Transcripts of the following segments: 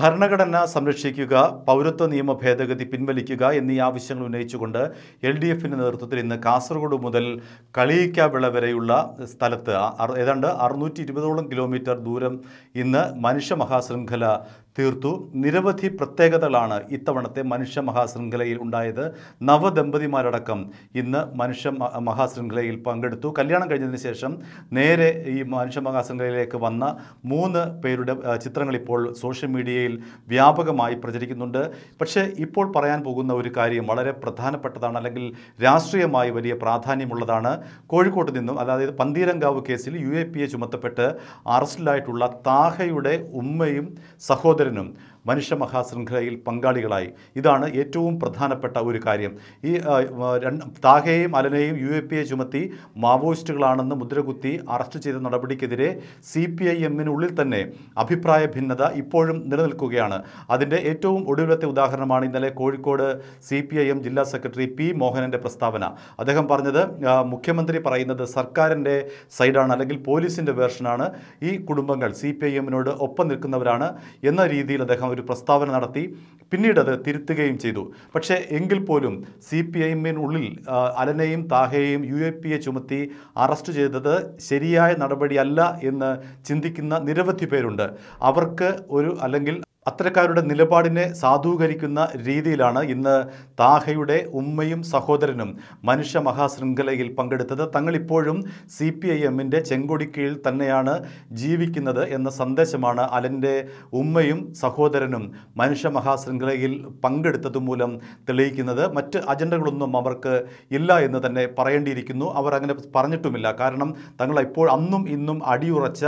ഭരണഘടന സംരക്ഷിക്കുക പൗരത്വ നിയമ ഭേദഗതി പിൻവലിക്കുക എന്നീ ആവശ്യങ്ങൾ ഉന്നയിച്ചുകൊണ്ട് എൽ ഡി എഫിൻ്റെ നേതൃത്വത്തിൽ ഇന്ന് കാസർഗോഡ് മുതൽ കളിയിക്കാവിള വരെയുള്ള സ്ഥലത്ത് ഏതാണ്ട് അറുന്നൂറ്റി ഇരുപതോളം കിലോമീറ്റർ ദൂരം ഇന്ന് മനുഷ്യ മഹാശൃംഖല തീർത്തു നിരവധി പ്രത്യേകതകളാണ് ഇത്തവണത്തെ മനുഷ്യ മഹാശൃംഖലയിൽ ഉണ്ടായത് നവദമ്പതിമാരടക്കം ഇന്ന് മനുഷ്യ മഹാശൃംഖലയിൽ പങ്കെടുത്തു കല്യാണം കഴിഞ്ഞതിന് ശേഷം നേരെ ഈ മനുഷ്യ മഹാശൃംഖലയിലേക്ക് വന്ന മൂന്ന് പേരുടെ ചിത്രങ്ങൾ ഇപ്പോൾ സോഷ്യൽ മീഡിയയിൽ വ്യാപകമായി പ്രചരിക്കുന്നുണ്ട് പക്ഷേ ഇപ്പോൾ പറയാൻ പോകുന്ന ഒരു കാര്യം വളരെ പ്രധാനപ്പെട്ടതാണ് അല്ലെങ്കിൽ രാഷ്ട്രീയമായി വലിയ പ്രാധാന്യമുള്ളതാണ് കോഴിക്കോട്ട് നിന്നും അതായത് പന്തീരങ്കാവ് കേസിൽ യു എ ചുമത്തപ്പെട്ട് അറസ്റ്റിലായിട്ടുള്ള താഹയുടെ ഉമ്മയും സഹോദരൻ yarınım മനുഷ്യ മഹാശൃംഖലയിൽ പങ്കാളികളായി ഇതാണ് ഏറ്റവും പ്രധാനപ്പെട്ട ഒരു കാര്യം ഈ താഹയെയും അലനെയും യു എ പി എ ചുമത്തി മാവോയിസ്റ്റുകളാണെന്ന് മുദ്രകുത്തി അറസ്റ്റ് ചെയ്ത നടപടിക്കെതിരെ സി പി ഐ എമ്മിനുള്ളിൽ തന്നെ അഭിപ്രായ ഭിന്നത ഇപ്പോഴും നിലനിൽക്കുകയാണ് അതിൻ്റെ ഏറ്റവും ഒടുവിലത്തെ ഉദാഹരണമാണ് ഇന്നലെ Kozhikode C P I M ജില്ലാ സെക്രട്ടറി പി മോഹനൻ്റെ പ്രസ്താവന അദ്ദേഹം പറഞ്ഞത് മുഖ്യമന്ത്രി പറയുന്നത് സർക്കാരിൻ്റെ സൈഡാണ് അല്ലെങ്കിൽ പോലീസിൻ്റെ വേർഷനാണ് ഈ കുടുംബങ്ങൾ സി പി ഐ എമ്മിനോട് ഒപ്പം നിൽക്കുന്നവരാണ് എന്ന രീതിയിൽ അദ്ദേഹം ഒരു പ്രസ്താവന നടത്തി പിന്നീട് അത് തിരുത്തുകയും ചെയ്തു പക്ഷേ എങ്കിൽ പോലും സി പി ഐഎമ്മിനുള്ളിൽ അലനെയും താഹയെയും യു എ പിയെ ചുമത്തി അറസ്റ്റ് ചെയ്തത് ശരിയായ നടപടിയല്ല എന്ന് ചിന്തിക്കുന്ന നിരവധി പേരുണ്ട് അവർക്ക് ഒരു അല്ലെങ്കിൽ അത്തരക്കാരുടെ നിലപാടിനെ സാധൂകരിക്കുന്ന രീതിയിലാണ് ഇന്ന് താഹയുടെ ഉമ്മയും സഹോദരനും മനുഷ്യ മഹാശൃംഖലയിൽ പങ്കെടുത്തത് തങ്ങളിപ്പോഴും സി പി ഐ എമ്മിൻ്റെ ചെങ്കൊടി കീഴിൽ തന്നെയാണ് ജീവിക്കുന്നത് എന്ന സന്ദേശമാണ് അലൻ്റെ ഉമ്മയും സഹോദരനും മനുഷ്യ മഹാശൃംഖലയിൽ പങ്കെടുത്തതുമൂലം തെളിയിക്കുന്നത് മറ്റ് അജണ്ടകളൊന്നും അവർക്ക് ഇല്ല എന്ന് തന്നെ പറയേണ്ടിയിരിക്കുന്നു അവർ അങ്ങനെ പറഞ്ഞിട്ടുമില്ല കാരണം തങ്ങളെപ്പോൾ അന്നും ഇന്നും അടിയുറച്ച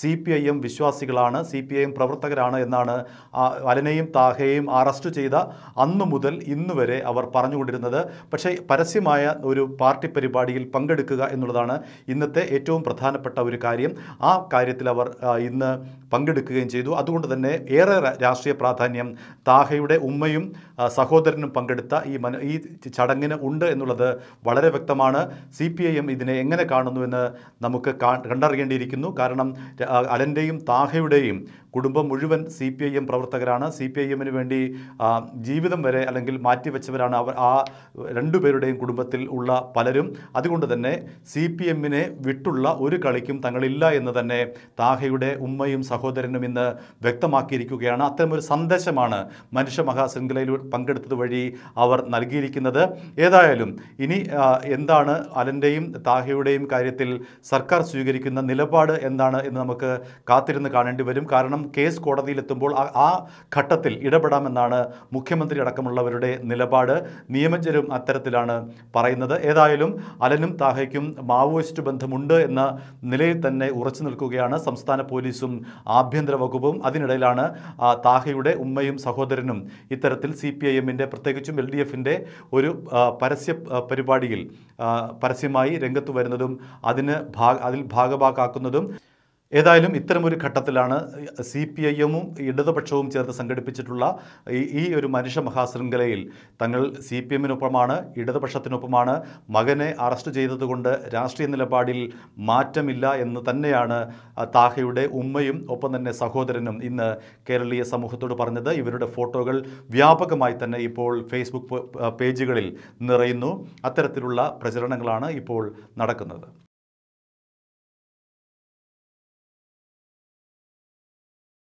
സി പി ഐ എം വിശ്വാസികളാണ് സി പി ഐ എം പ്രവർത്തകരാണ് എന്നാണ് അലനെയും താഹയെയും അറസ്റ്റ് ചെയ്ത അന്നു മുതൽ ഇന്ന് വരെ അവർ പറഞ്ഞുകൊണ്ടിരുന്നത് പക്ഷേ പരസ്യമായ ഒരു പാർട്ടി പരിപാടിയിൽ പങ്കെടുക്കുക എന്നുള്ളതാണ് ഇന്നത്തെ ഏറ്റവും പ്രധാനപ്പെട്ട ഒരു കാര്യം ആ കാര്യത്തിൽ അവർ ഇന്ന് പങ്കെടുക്കുകയും ചെയ്തു അതുകൊണ്ട് തന്നെ ഏറെ രാഷ്ട്രീയ പ്രാധാന്യം താഹയുടെ ഉമ്മയും സഹോദരനും പങ്കെടുത്ത ഈ മന ഈ ചടങ്ങിന് ഉണ്ട് എന്നുള്ളത് വളരെ വ്യക്തമാണ് സി പി ഐ എം ഇതിനെ എങ്ങനെ കാണുന്നുവെന്ന് നമുക്ക് കണ്ടറിയേണ്ടിയിരിക്കുന്നു കാരണം അലൻ്റെയും താഹയുടെയും കുടുംബം മുഴുവൻ സി പി ഐ എം പ്രവർത്തകരാണ് സി പി ഐ എമ്മിന് വേണ്ടി ജീവിതം വരെ അല്ലെങ്കിൽ മാറ്റിവെച്ചവരാണ് അവർ ആ രണ്ടുപേരുടെയും കുടുംബത്തിൽ ഉള്ള പലരും അതുകൊണ്ട് തന്നെ സി പി എമ്മിനെ വിട്ടുള്ള ഒരു കളിക്കും തങ്ങളില്ല എന്ന് തന്നെ താഹയുടെ ഉമ്മയും സഹോദരനും ഇന്ന് വ്യക്തമാക്കിയിരിക്കുകയാണ് അത്തരമൊരു സന്ദേശമാണ് മനുഷ്യ മഹാശൃംഖലയിൽ പങ്കെടുത്തത് വഴി അവർ നൽകിയിരിക്കുന്നത് ഏതായാലും ഇനി എന്താണ് അലൻ്റെയും താഹയുടെയും കാര്യത്തിൽ സർക്കാർ സ്വീകരിക്കുന്ന നിലപാട് എന്താണ് എന്ന് നമുക്ക് കാത്തിരുന്ന് കാണേണ്ടി വരും കാരണം കാരണം കേസ് കോടതിയിലെത്തുമ്പോൾ ആ ഘട്ടത്തിൽ ഇടപെടാമെന്നാണ് മുഖ്യമന്ത്രി അടക്കമുള്ളവരുടെ നിലപാട് നിയമജ്ഞരും അത്തരത്തിലാണ് പറയുന്നത് ഏതായാലും അലനും താഹയ്ക്കും മാവോയിസ്റ്റ് ബന്ധമുണ്ട് എന്ന നിലയിൽ തന്നെ ഉറച്ചു നിൽക്കുകയാണ് സംസ്ഥാന പോലീസും ആഭ്യന്തര വകുപ്പും അതിനിടയിലാണ് താഹയുടെ ഉമ്മയും സഹോദരനും ഇത്തരത്തിൽ സി പി ഐ എമ്മിൻ്റെ പ്രത്യേകിച്ചും എൽ ഡി എഫിൻ്റെ ഒരു പരസ്യ പരിപാടിയിൽ പരസ്യമായി രംഗത്ത് വരുന്നതും അതിന് ഭാഗ അതിൽ ഭാഗഭാക്കാക്കുന്നതും ഏതായാലും ഇത്തരമൊരു ഘട്ടത്തിലാണ് സി പി ഐ എമ്മും ഇടതുപക്ഷവും ചേർത്ത് സംഘടിപ്പിച്ചിട്ടുള്ള ഈ ഒരു മനുഷ്യ മഹാശൃംഖലയിൽ തങ്ങൾ സി പി എമ്മിനൊപ്പമാണ് ഇടതുപക്ഷത്തിനൊപ്പമാണ് മകനെ അറസ്റ്റ് ചെയ്തതുകൊണ്ട് രാഷ്ട്രീയ നിലപാടിൽ മാറ്റമില്ല എന്ന് തന്നെയാണ് താഹയുടെ ഉമ്മയും ഒപ്പം തന്നെ സഹോദരനും ഇന്ന് കേരളീയ സമൂഹത്തോട് പറഞ്ഞത് ഇവരുടെ ഫോട്ടോകൾ വ്യാപകമായി തന്നെ ഇപ്പോൾ ഫേസ്ബുക്ക് പേജുകളിൽ നിറയുന്നു അത്തരത്തിലുള്ള പ്രചരണങ്ങളാണ് ഇപ്പോൾ നടക്കുന്നത്